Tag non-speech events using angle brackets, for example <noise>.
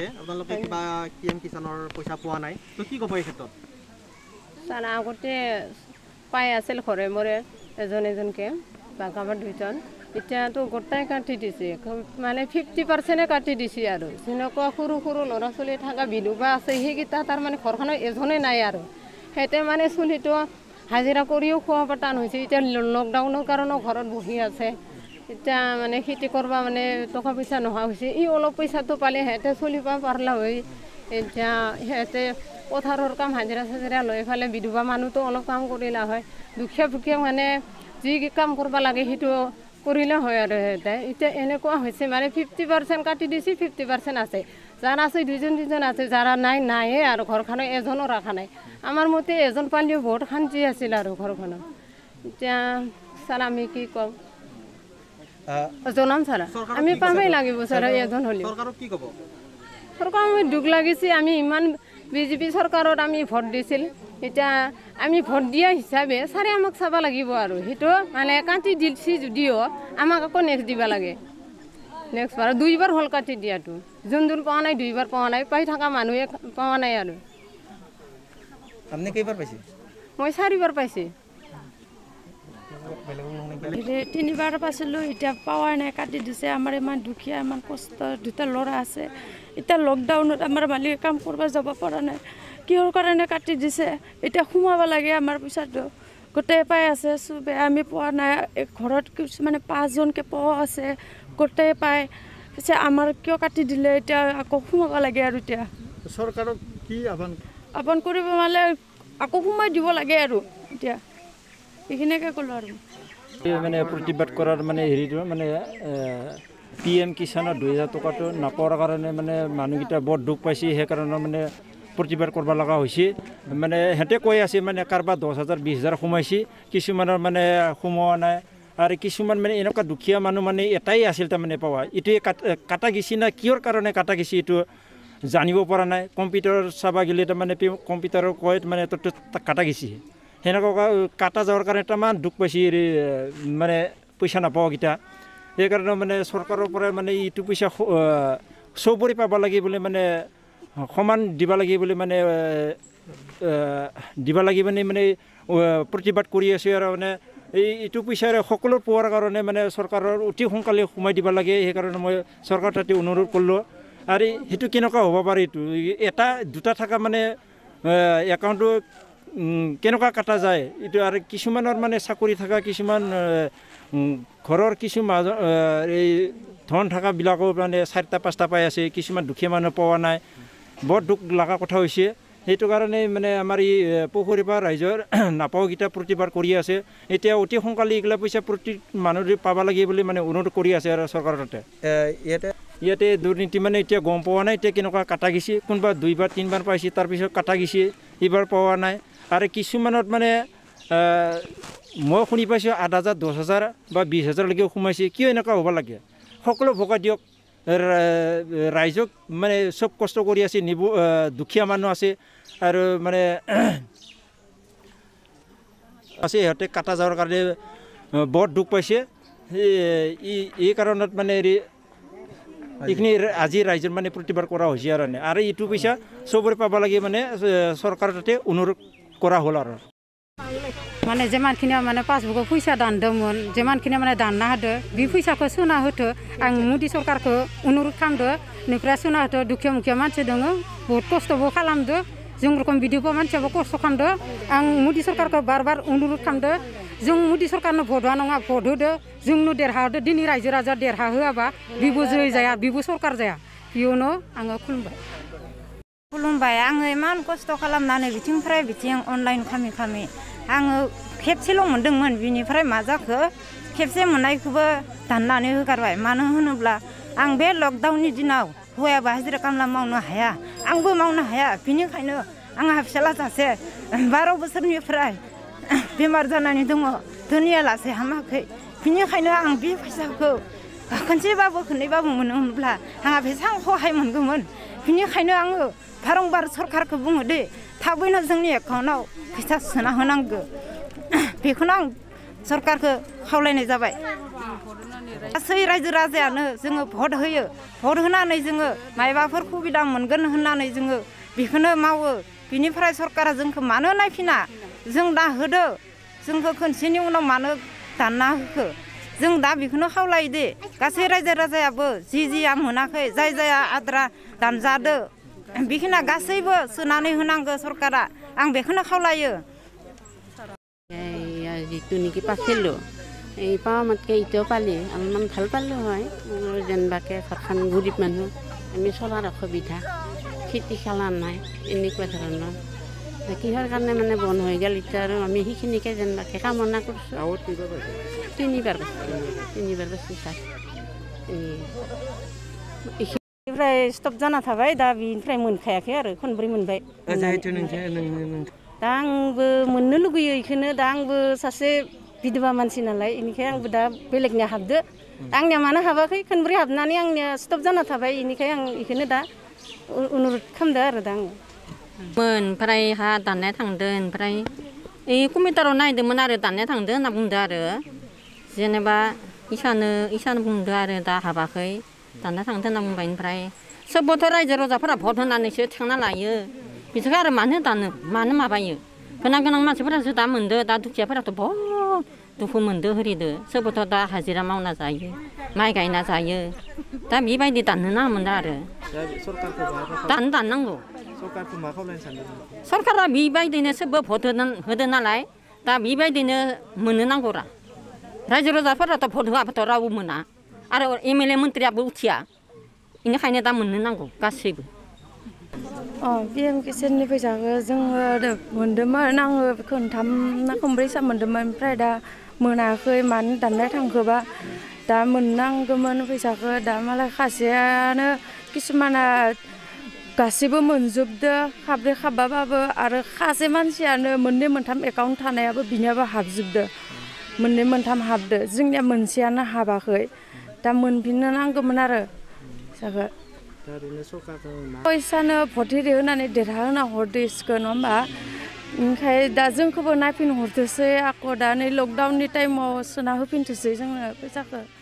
আছে আপোনালোকে কিবা কি এম কিষাণৰ পইচা পোৱা নাই তো কি ক'ব এই ক্ষেত্ৰত জানা আগতে পাই আছিল ঘৰে মৰে এজন এজনকে বা কাৰোবাৰ দুইজন এতিয়াতো গোটাই কাটি দিছে মানে ফিফটি পাৰ্চেণ্টে কাটি দিছে আৰু যেনেকুৱা সৰু সৰু ল'ৰা ছোৱালী থকা বিলোবা আছে সেইকেইটা তাৰমানে ঘৰখনত এজনে নাই আৰু সেইটোৱে মানে চুলিটো হাজিৰা কৰিও খোৱা পতান হৈছে এতিয়া লকডাউনৰ কাৰণেও ঘৰত বহি আছে এতিয়া মানে খেতি কৰিব মানে টকা পইচা নোহোৱা হৈছে ই অলপ পইচাটো পালে সিহঁতে চলিব পাৰলা হয় এতিয়া সিহঁতে পথাৰৰ কাম হাজিৰা চাজিৰা লৈ ফেলে বিধৱা মানুহটো অলপ কাম কৰিলা হয় দুখীয়া ভুখীয়া মানে যি কাম কৰিব লাগে সেইটো কৰিলে হয় আৰু সিহঁতে এতিয়া এনেকুৱা হৈছে মানে ফিফটি পাৰ্চেণ্ট কাটি দিছে ফিফটি পাৰ্চেণ্ট আছে যাৰ আছে দুজন দুজন আছে যাৰা নাই নাইয়ে আৰু ঘৰখনত এজনো ৰখা নাই আমাৰ মতে এজন পালিও বহুত শান্তি আছিল আৰু ঘৰখনত এতিয়া ছাৰ আমি কি ক'ম জনাম ছাৰ আমি দুখ লাগিছে আমি ইমান বিজেপি চৰকাৰত আমি ভোট দিছিল এতিয়া আমি ভোট দিয়া হিচাপে ছাৰে আমাক চাব লাগিব আৰু সেইটো মানে কাটি দিছে যদিও আমাক আকৌ নেক্সট দিব লাগে নেক্সট বাৰ দুইবাৰ হ'ল কাটি দিয়াটো যোন যোন পোৱা নাই দুইবাৰ পোৱা নাই পাই থকা মানুহে পোৱা নাই আৰু আপুনি কেইবাৰ পাইছে মই চাৰিবাৰ পাইছোঁ তিনিবাৰ পাইছিলোঁ এতিয়া পাৱাই নাই কাটি দিছে আমাৰ ইমান দুখীয়া ইমান কষ্ট দুটা ল'ৰা আছে এতিয়া লকডাউনত আমাৰ মালিকে কাম কৰিব যাব পৰা নাই কিহৰ কাৰণে কাটি দিছে এতিয়া সোমাব লাগে আমাৰ পইচাটো গোটেই পাই আছে চবে আমি পোৱা নাই ঘৰত কিছুমানে পাঁচজনকৈ পোৱা আছে গোটেই পায় পিছে আমাৰ কিয় কাটি দিলে এতিয়া আকৌ সোমাব লাগে আৰু এতিয়া চৰকাৰক কি আহ্বান আহ্বান কৰিব মানে আকৌ সোমাই দিব লাগে আৰু এতিয়া এইখিনিকে ক'লোঁ আৰু মানে প্ৰতিবাদ কৰাৰ মানে হেৰিটো মানে পি এম কিষাণৰ দুহেজাৰ টকাটো নাপাৱাৰ কাৰণে মানে মানুহকেইটা বৰ দুখ পাইছে সেইকাৰণে মানে প্ৰতিবাদ কৰিব লগা হৈছে মানে সিহঁতে কৈ আছে মানে কাৰোবাৰ দহ হাজাৰ বিছ হাজাৰ সোমাইছে কিছুমানৰ মানে সোমোৱা নাই আৰু কিছুমান মানে এনেকুৱা দুখীয়া মানুহ মানে এটাই আছিল তাৰমানে পাৱা এইটোৱে কাটা গেছি নাই কিহৰ কাৰণে কাটা গেছি এইটো জানিব পৰা নাই কম্পিউটাৰ চাব গ'লে তাৰমানে কম্পিউটাৰৰ কয় মানে তাতে কাটা গেছি সেনেকুৱা কাটা যাওয়ার কারণে একটা দুখ পাইছি মানে পয়সা নাপাওয়া সেই কারণে মানে সরকারের পরে মানে ইটু পয়সা চৌপরি পাব লাগে বলে মানে সমান দিব লাগে বলে মানে দিব লাগে মানে মানে প্রতিবাদ করে আছে আর মানে এই ইটু পয়সাৰে সকলো পোৱাৰ কাৰণে মানে চৰকাৰৰ অতি সোনকালে সোমাই দিব লাগে সেইকাৰণে মই চৰকাৰ তাতে অনুৰোধ কৰিলোঁ আৰু সেইটো কেনেকুৱা হ'ব পাৰে এইটো এটা দুটা থকা মানে একাউণ্টটো কেনেকুৱা কাটা যায় এইটো আৰু কিছুমানৰ মানে চাকৰি থকা কিছুমান ঘৰৰ কিছু মাজ এই ধন থকাবিলাকো মানে চাৰিটা পাঁচটা পাই আছে কিছুমান দুখীয়া মানুহ পোৱা নাই বৰ দুখ লগা কথা হৈছে সেইটো কাৰণে মানে আমাৰ এই পুখুৰী পৰা ৰাইজৰ <clears throat> নাপাওঁকেইটা প্ৰতিবাৰ কৰি আছে এতিয়া অতি সোনকালে এইগিলা পইচা প্ৰতি মানুহে পাব লাগে বুলি মানে অনুৰোধ কৰি আছে আৰু চৰকাৰৰ তাতে ইয়াতে ইয়াতে দুৰ্নীতি মানে এতিয়া গম পোৱা নাই এতিয়া কেনেকুৱা কাটা গৈছে কোনোবা দুইবাৰ তিনিবাৰ পাইছে তাৰপিছত কাটা গৈছে এইবাৰ পোৱা নাই আৰু কিছুমানত মানে মই শুনি পাইছোঁ আঠ হাজাৰ দহ হাজাৰ বা বিছ হাজাৰলৈকে সোমাইছে কিয় এনেকুৱা হ'ব লাগে সকলো ভোগা দিয়ক ৰাইজক মানে চব কষ্ট কৰি আছে নিব দুখীয়া মানুহ আছে আৰু মানে <clears throat> আছে সিহঁতে কাটা যাবৰ কাৰণে বৰ দুখ পাইছে এই কাৰণত মানে হেৰি এইখিনি আজি ৰাইজৰ মানে প্ৰতিবাদ কৰা হৈছে আৰু আৰু এইটো পইচা চবৰে পাব লাগে মানে চৰকাৰৰ তাতে অনুৰোধ কৰা হ'ল আৰু মানে যিমানখিনি মানে পাছবুকৰ পইচা দান দিওঁ যিমানখিনি মানে দান নাহে বি পইচাকে চুনা হতো আং মোদী চৰকাৰকে অনুৰোধ খাম দিয়া চুনা হতো দুখীয়া মুখীয়া মানুহ দিওঁ বহুত কষ্টবো খালাম দিয়ে যোন ৰকম মানুহ কষ্ট খাম দিয়ে আং মোদী চৰকাৰকে বাৰ বাৰ অনুৰোধ খাম দিয়ে जों मोदी सरकारनो भटआ नङा भट होदो जोंनो देरहादो दिनै रायजो राजा देरहाहोआबा बिबो जै जाया बिबो सरकार जाया बेयावनो आङो खुलुमबाय खुलुमबाय आङो इमान खस्थ' खालामनानै बिथिंफ्राय बिथिं अनलाइन खामि खामि आङो खेबसेल' मोनदोंमोन बिनिफ्राय मा जाखो खेबसे मोननायखौबो दाननानै होगारबाय मानो होनोब्ला आं बे लकडाउननि दिनाव हौवायाबो हाजिरा खालामना मावनो हाया आंबो मावनो हाया बिनिखायनो आंहा फिसाला सासे बार' बोसोरनिफ्राय बेमार जानानै दङ दुनिया लासै हामाखै बिनिखायनो आं बे फैसाखौ खनसेबाबो खननैबाबो मोनोमोनब्ला आंहा बेसेबां सहाय मोनगौमोन बिनिखायनो आङो बारंबार सरकारखौ बुङो दे थाबैनो जोंनि एकाउन्टआव फैसा सोना होनांगौ <coughs> बेखौनो आं सरकारखौ खावलायनाय जाबाय गासै रायजो राजायानो जोङो भट होयो भट होनानै जोङो मायबाफोर सुबिदा मोनगोन होननानै जोङो बेखौनो मावो बिनिफ्राय सरकारा जोंखौ मानो नायफिना जों दा होदो जोंखौ खनसेनि उनाव मानो दानना होखो जों दा बेखौनो खावलायदो गासै रायजो राजायाबो जि जिया मोनाखै जाय जाया आद्रा दानजादो बेखिना गासैबो सोनानै होनांगो सरकारा आं बेखौनो खावलायो যিটো নেকি পাইছিলোঁ এই পাওঁ মাতকে এতিয়াও পালি অলপমান ভাল পালোঁ হয় যেনিবাকে ঘৰখন গৰীব মানুহ আমি চলাৰ অসুবিধা খেতি খেলা নাই এনেকুৱা ধৰণৰ আছে কিহৰ কাৰণে মানে বন্ধ হৈ গ'ল এতিয়া আৰু আমি সেইখিনিকে যেন ৰাখে কামনা কৰিছোঁ তিনিবাৰ তিনিবাৰ বেছি দা বিনিফ্ৰাই দা আংবো মোননো মানুহ নালাই এনেকৈ আংবো দা বেলেগনে হাবদো আংনিয়া মানো হাবাকৈ খনবুৰি জানা থাকাই এনেকৈ আং আৰু দা เมือนพระไรคะตันแน่ทางเดินพระไรอ้กูไม่ตรนายเดินมาเตันแน่ทางเดินนับุ่งเดาหรือจะเนี่บ้าอีชานอีชานบุ่งเดาหรือตาหาบาเคยตันแนทางเดินนับุ่นไปพระไรสบบตรอะไรจะรู้จักพระพุทธนันเชื่อทางนั้นไรเยอะมีสักการะมันเนี่ยตันมันนมาไปอยูอะพนักงานมาสบบตรณ์สุดตามุ่งเดาตาทุกเช้าพระตัวบ่ตัวคนมุ่เดาหรือเดาสบบตรตาหาจิรามองน้าใจเยอะไม่ไกลน่าใจเยอะแต่มีไปดีตันนั้นมันได้เรอตันตันนั่งกู sorkara mibai dene sebo bodonan hodena lai ta mibai dene menenang kora raja roda fara ta bodo apa ta rawu mena ara emele menteri apa utia ini hanya ta menenang kura kasib Oh, biar mungkin saya ni pergi ke zong ada mendemar nang kon tam nak kembali sama mendemar pada mana kau man dan dah tang kau ba dah menang kau mana pergi ke dah malah kasihan eh. kisah गासैबो मोनजोबदो खाब्रै खाब्बाबाबो आरो खासे मानसियानो मोननै मोनथाम account थानायाबो बिनियाबो हाबजोबदो मोननै मोनथाम हाबदो जोंनिया मोनसेयानो हाबाखै दा मोनफिननो नांगौमोन आरो फैसानो भटेरि होनानै देरहाहोना हरदो इसिखो नङा होमबा ओमफ्राय दा जोंखौबो नायफिनहरदोसै आक' दा नै लकडाउननि टाइमाव सोना होफिनथोसै जोंनो फैसाखौ